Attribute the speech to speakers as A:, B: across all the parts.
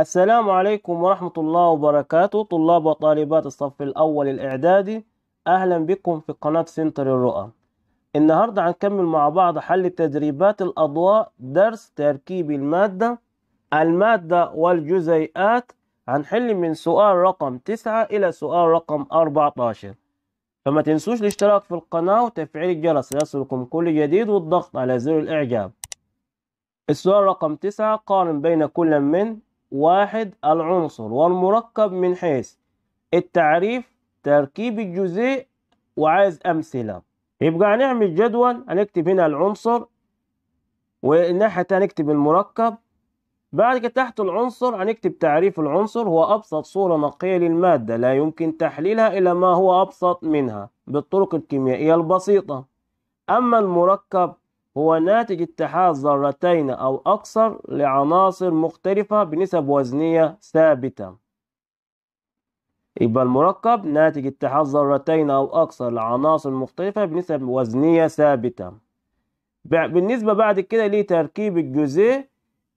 A: السلام عليكم ورحمة الله وبركاته طلاب وطالبات الصف الأول الإعدادي أهلا بكم في قناة سنتر الرؤى النهاردة هنكمل مع بعض حل تدريبات الأضواء درس تركيب المادة المادة والجزيئات هنحل من سؤال رقم 9 إلى سؤال رقم 14 فما تنسوش الاشتراك في القناة وتفعيل الجرس ليصلكم كل جديد والضغط على زر الإعجاب السؤال رقم 9 قارن بين كل من واحد العنصر والمركب من حيث التعريف تركيب الجزيء وعايز أمثلة يبقى هنعمل جدول هنكتب هنا العنصر والناحية التانية نكتب المركب بعد كده تحت العنصر هنكتب تعريف العنصر هو أبسط صورة نقية للمادة لا يمكن تحليلها إلى ما هو أبسط منها بالطرق الكيميائية البسيطة أما المركب هو ناتج اتحاد ذرتين أو أكثر لعناصر مختلفة بنسب وزنية ثابتة يبقى المركب ناتج اتحاد ذرتين أو أكثر لعناصر مختلفة بنسب وزنية ثابتة بالنسبة بعد كده لتركيب الجزيء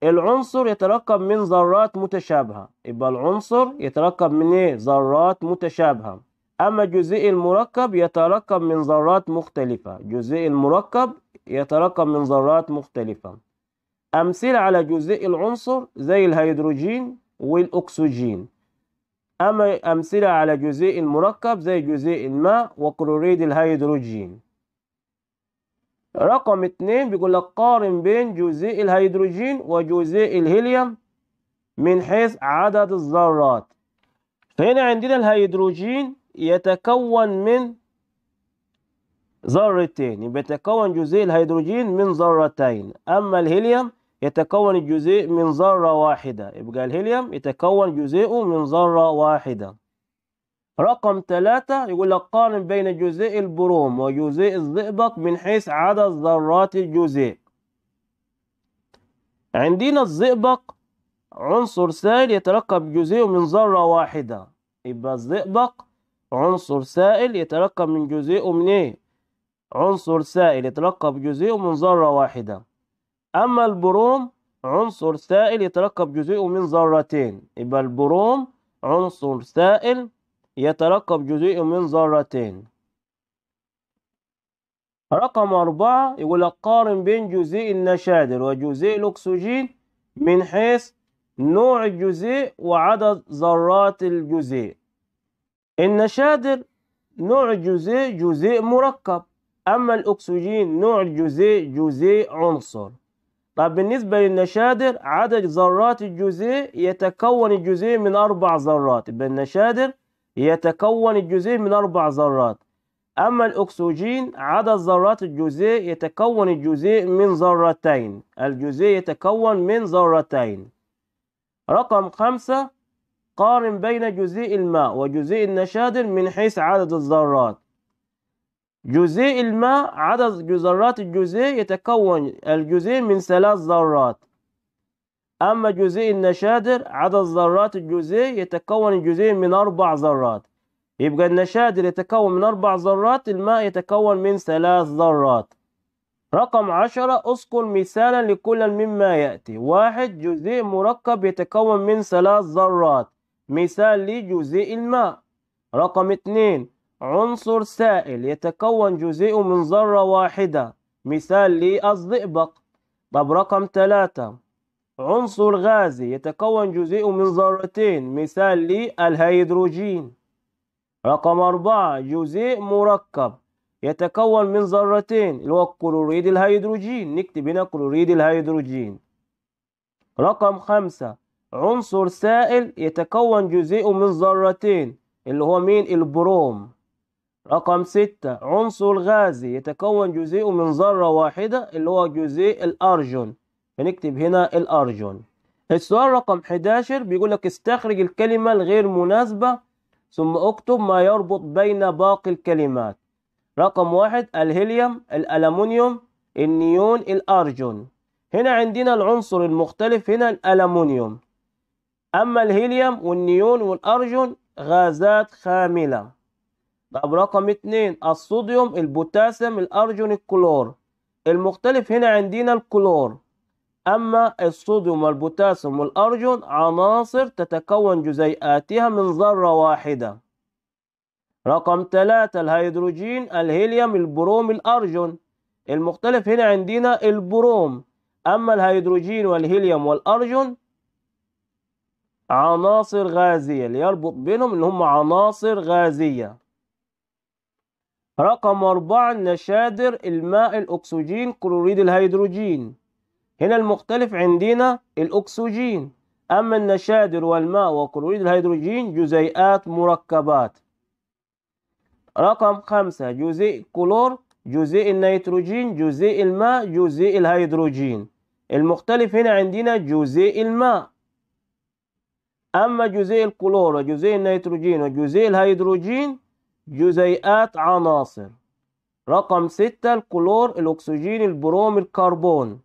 A: العنصر يتركب من ذرات متشابهة يبقى العنصر يتركب من ايه ذرات متشابهة أما الجزيء المركب يتركب من ذرات مختلفة جزيء المركب يتركب من ذرات مختلفة أمثلة على جزيء العنصر زي الهيدروجين والأكسجين أما أمثلة على جزيء المركب زي جزيء الماء وكلوريد الهيدروجين رقم اتنين بيقول لك قارن بين جزيء الهيدروجين وجزيء الهيليوم من حيث عدد الذرات فهنا عندنا الهيدروجين يتكون من ذرتين يبقى يتكون جزيء الهيدروجين من ذرتين أما الهيليوم يتكون الجزيء من ذرة واحدة يبقى الهيليوم يتكون جزيئه من ذرة واحدة رقم ثلاثة يقول لك قارن بين جزيء البروم وجزيء الزئبق من حيث عدد ذرات الجزيء عندنا الزئبق عنصر سائل يتركب جزيئه من ذرة واحدة يبقى الزئبق عنصر سائل يتركب من جزيئه من ايه عنصر سائل يتلقب جزيئه من ذرة واحدة أما البروم عنصر سائل يتلقب جزيئه من ذرتين يبقى البروم عنصر سائل يتلقب جزيئه من ذرتين رقم أربعة يقول لك قارن بين جزيء النشادر وجزيء الأكسجين من حيث نوع الجزيء وعدد ذرات الجزيء النشادر نوع الجزيء جزيء مركب أما الأكسجين نوع الجزيء جزيء عنصر طب بالنسبة للنشادر عدد ذرات الجزيء يتكون الجزيء من أربع ذرات يبقى النشادر يتكون الجزيء من أربع ذرات أما الأكسجين عدد ذرات الجزيء يتكون الجزيء من ذرتين الجزيء يتكون من ذرتين رقم خمسة قارن بين جزيء الماء وجزيء النشادر من حيث عدد الذرات جزيء الماء عدد ذرات الجزيء يتكون الجزيء من ثلاث ذرات أما جزيء النشادر عدد ذرات الجزيء يتكون الجزيء من أربع ذرات يبقى النشادر يتكون من أربع ذرات الماء يتكون من ثلاث ذرات رقم عشرة أذكر مثالا لكل مما يأتي واحد جزيء مركب يتكون من ثلاث ذرات مثال لجزيء الماء رقم اثنين عنصر سائل يتكون جزيئه من ذرة واحدة مثال الزئبق طب رقم ثلاثة عنصر غازي يتكون جزيئه من ذرتين مثال الهيدروجين رقم أربعة جزيء مركب يتكون من ذرتين اللي هو كلوريد الهيدروجين نكتب هنا كلوريد الهيدروجين رقم خمسة عنصر سائل يتكون جزيئه من ذرتين اللي هو مين البروم رقم ستة عنصر غازي يتكون جزيئه من ذرة واحدة اللي هو جزيء الأرجون هنكتب هنا الأرجون السؤال رقم 11 بيقول لك استخرج الكلمة الغير مناسبة ثم اكتب ما يربط بين باقي الكلمات رقم واحد الهيليوم الألمونيوم النيون الأرجون هنا عندنا العنصر المختلف هنا الألمونيوم أما الهيليوم والنيون والأرجون غازات خاملة طب رقم اتنين الصوديوم البوتاسيوم الارجون الكلور المختلف هنا عندنا الكلور أما الصوديوم والبوتاسيوم والأرجون عناصر تتكون جزيئاتها من ذرة واحدة رقم ثلاثة الهيدروجين الهيليوم البروم الأرجون المختلف هنا عندنا البروم أما الهيدروجين والهيليوم والأرجون عناصر غازية ليربط بينهم إن هم عناصر غازية رقم أربعة نشادر الماء الأكسجين كلوريد الهيدروجين هنا المختلف عندنا الأكسجين أما النشادر والماء وكلوريد الهيدروجين جزيئات مركبات رقم خمسة جزيء كلور جزيء النيتروجين جزيء الماء جزيء الهيدروجين المختلف هنا عندنا جزيء الماء أما جزيء الكلور وجزيء النيتروجين وجزيء الهيدروجين جزيئات عناصر رقم ستة الكلور الأكسجين البروم الكربون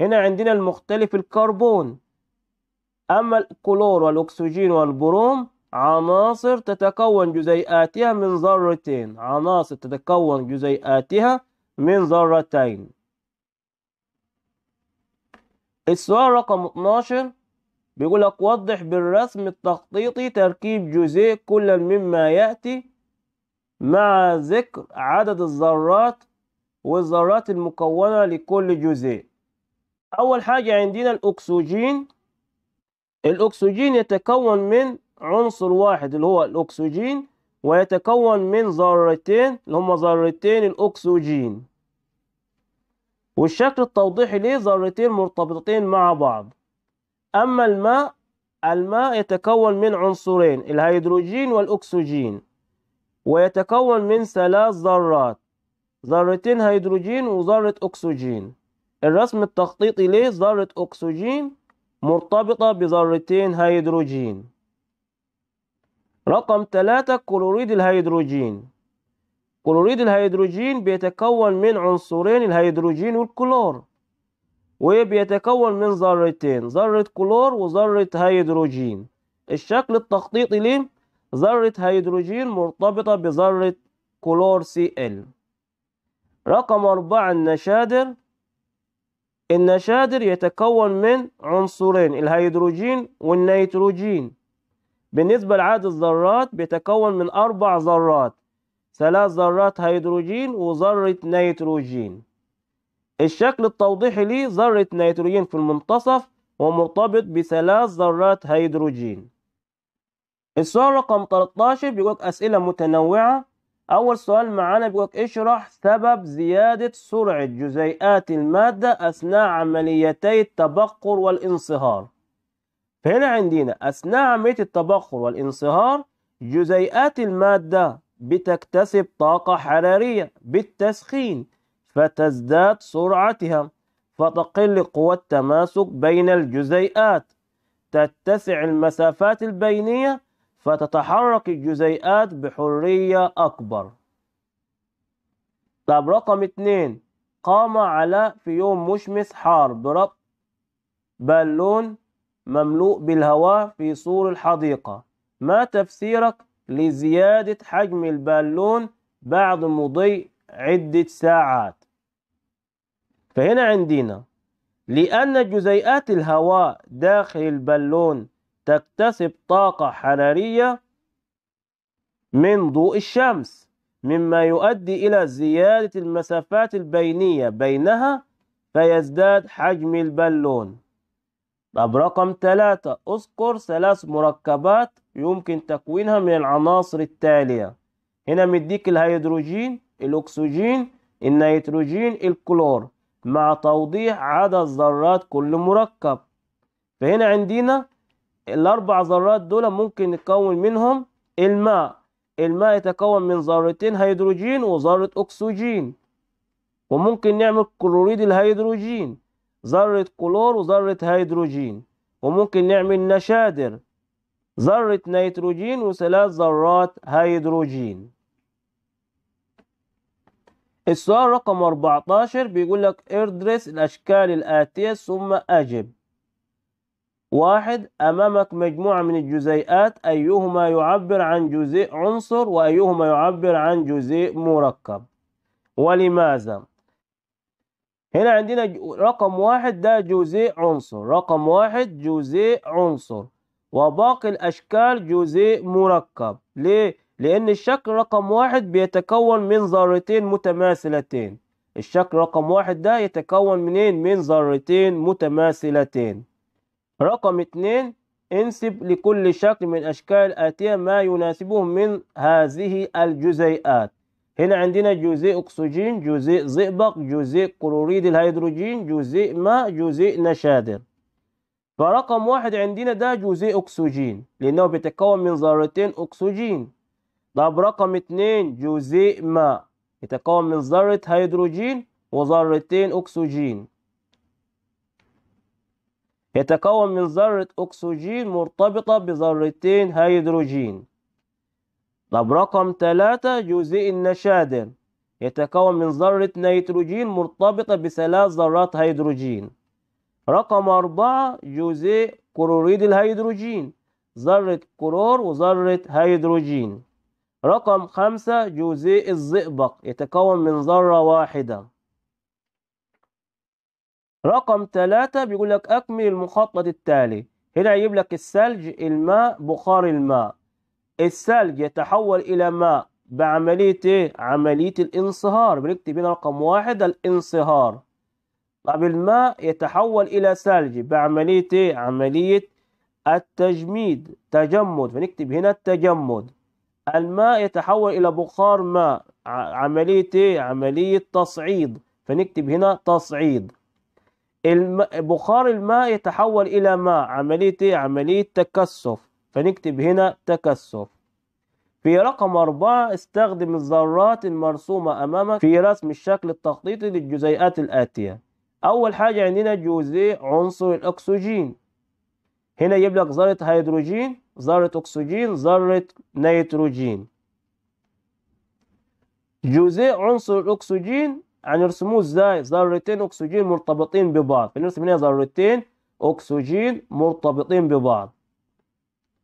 A: هنا عندنا المختلف الكربون أما الكلور والأكسجين والبروم عناصر تتكون جزيئاتها من ذرتين عناصر تتكون جزيئاتها من ذرتين السؤال رقم 12 بيقول لك وضح بالرسم التخطيطي تركيب جزيء كل مما يأتي مع ذكر عدد الذرات والذرات المكونة لكل جزيء أول حاجة عندنا الأكسجين الأكسجين يتكون من عنصر واحد اللي هو الأكسجين ويتكون من ذرتين اللي هما ذرتين الأكسجين والشكل التوضيحي ليه ذرتين مرتبطتين مع بعض أما الماء الماء يتكون من عنصرين الهيدروجين والأكسجين ويتكون من ثلاث ذرات ذرتين هيدروجين وذرة أكسجين الرسم التخطيطي ليه ذرة أكسجين مرتبطة بذرتين هيدروجين رقم ثلاثة كلوريد الهيدروجين كلوريد الهيدروجين بيتكون من عنصرين الهيدروجين والكلور وبيتكون من ذرتين ذرة كلور وذرة هيدروجين الشكل التخطيطي ليه ذرة هيدروجين مرتبطة بذرة كلور سي ال رقم أربعة النشادر النشادر يتكون من عنصرين الهيدروجين والنيتروجين بالنسبة لعدد الذرات بيتكون من أربع ذرات ثلاث ذرات هيدروجين وذرة نيتروجين الشكل التوضيحي ليه ذرة نيتروجين في المنتصف ومرتبط بثلاث ذرات هيدروجين السؤال رقم 13 بيقولك أسئلة متنوعة أول سؤال معانا بيقولك اشرح سبب زيادة سرعة جزيئات المادة أثناء عمليتي التبخر والانصهار فهنا عندنا أثناء عملية التبخر والانصهار جزيئات المادة بتكتسب طاقة حرارية بالتسخين فتزداد سرعتها فتقل قوى التماسك بين الجزيئات تتسع المسافات البينية فتتحرك الجزيئات بحرية أكبر طب رقم اتنين قام علاء في يوم مشمس حار بربط بالون مملوء بالهواء في سور الحديقة ما تفسيرك لزيادة حجم البالون بعد مضي عدة ساعات فهنا عندنا لأن جزيئات الهواء داخل البالون تكتسب طاقة حرارية من ضوء الشمس مما يؤدي إلى زيادة المسافات البينية بينها فيزداد حجم البالون طب رقم ثلاثة اذكر ثلاث مركبات يمكن تكوينها من العناصر التالية هنا مديك الهيدروجين الأكسجين النيتروجين الكلور مع توضيح عدد ذرات كل مركب فهنا عندنا الاربع ذرات دول ممكن نكون منهم الماء الماء يتكون من ذرتين هيدروجين وذره اكسجين وممكن نعمل كلوريد الهيدروجين ذره كلور وذره هيدروجين وممكن نعمل نشادر ذره نيتروجين وثلاث ذرات هيدروجين السؤال رقم 14 بيقول لك ادرس الاشكال الاتيه ثم اجب واحد أمامك مجموعة من الجزيئات أيهما يعبر عن جزيء عنصر وأيهما يعبر عن جزيء مركب ولماذا؟ هنا عندنا رقم واحد ده جزيء عنصر رقم واحد جزيء عنصر وباقي الأشكال جزيء مركب ليه؟ لأن الشكل رقم واحد بيتكون من ذرتين متماثلتين الشكل رقم واحد ده يتكون منين؟ من ذرتين متماثلتين رقم اثنين انسب لكل شكل من أشكال الآتية ما يناسبه من هذه الجزيئات هنا عندنا جزيء أكسجين جزيء زئبق جزيء كلوريد الهيدروجين جزيء ماء جزيء نشادر فرقم واحد عندنا ده جزيء أكسجين لأنه بيتكون من ذرتين أكسجين طب رقم اتنين جزيء ماء يتكون من ذرة هيدروجين وذرتين أكسجين يتكون من ذرة أكسجين مرتبطة بذرتين هيدروجين طب رقم ثلاثة جزيء النشادر يتكون من ذرة نيتروجين مرتبطة بثلاث ذرات هيدروجين رقم أربعة جزيء كلوريد الهيدروجين ذرة كلور وذرة هيدروجين رقم خمسة جزيء الزئبق يتكون من ذرة واحدة رقم ثلاثة بيقول لك أكمل المخطط التالي هنا يجيب لك الثلج الماء بخار الماء الثلج يتحول إلى ماء بعملية إيه؟ عملية الانصهار بنكتب هنا رقم واحد الانصهار طب الماء يتحول إلى ثلج بعملية إيه؟ عملية التجميد تجمد فنكتب هنا التجمد الماء يتحول إلى بخار ماء عملية إيه؟ عملية تصعيد فنكتب هنا تصعيد بخار الماء يتحول إلى ماء عملية إيه؟ عملية تكثف فنكتب هنا تكثف في رقم أربعة استخدم الذرات المرسومة أمامك في رسم الشكل التخطيطي للجزيئات الآتية أول حاجة عندنا جزيء عنصر الأكسجين هنا يجيب لك ذرة هيدروجين ذرة أكسجين ذرة نيتروجين جزيء عنصر الأكسجين هنرسموه يعني ازاي ذرتين اكسجين مرتبطين ببعض بنرسم يعني هنا ذرتين اكسجين مرتبطين ببعض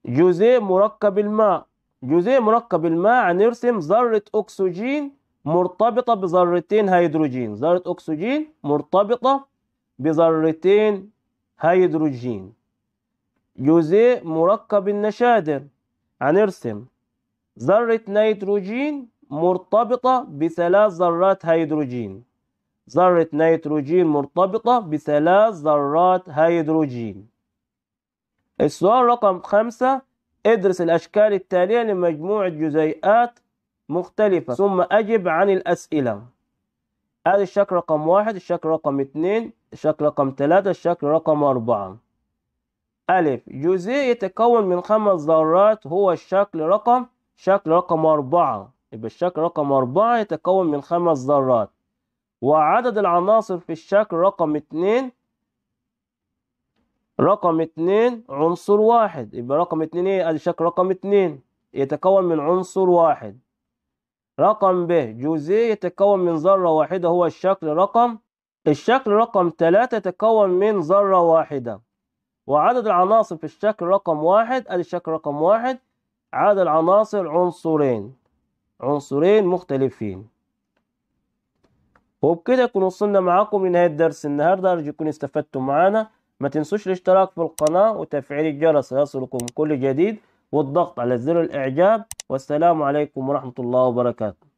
A: جزيء مركب الماء جزيء مركب الماء هنرسم يعني ذرة أكسجين مرتبطة بذرتين هيدروجين ذرة أكسجين مرتبطة بذرتين هيدروجين جزيء مركب النشادر هنرسم ذرة نيتروجين مرتبطة بثلاث ذرات هيدروجين ذرة نيتروجين مرتبطة بثلاث ذرات هيدروجين السؤال رقم خمسة ادرس الأشكال التالية لمجموعة جزيئات مختلفة ثم أجب عن الأسئلة هذا الشكل رقم واحد الشكل رقم اثنين الشكل رقم ثلاثة الشكل رقم أربعة ألف جزيء يتكون من خمس ذرات هو الشكل رقم شكل رقم أربعة يبقى الشكل رقم أربعة يتكون من خمس ذرات وعدد العناصر في الشكل رقم اتنين رقم اتنين عنصر واحد يبقى رقم اتنين ايه ادي شكل رقم اتنين يتكون من عنصر واحد رقم ب جزيء يتكون من ذرة واحدة هو الشكل رقم الشكل رقم تلاتة يتكون من ذرة واحدة وعدد العناصر في الشكل رقم واحد ادي الشكل رقم واحد عدد العناصر عنصرين عنصرين مختلفين وبكده طيب يكون وصلنا معاكم لنهاية درس النهاردة أرجو يكون استفدتم معانا ما تنسوش الاشتراك في القناة وتفعيل الجرس ليصلكم كل جديد والضغط على زر الإعجاب والسلام عليكم ورحمة الله وبركاته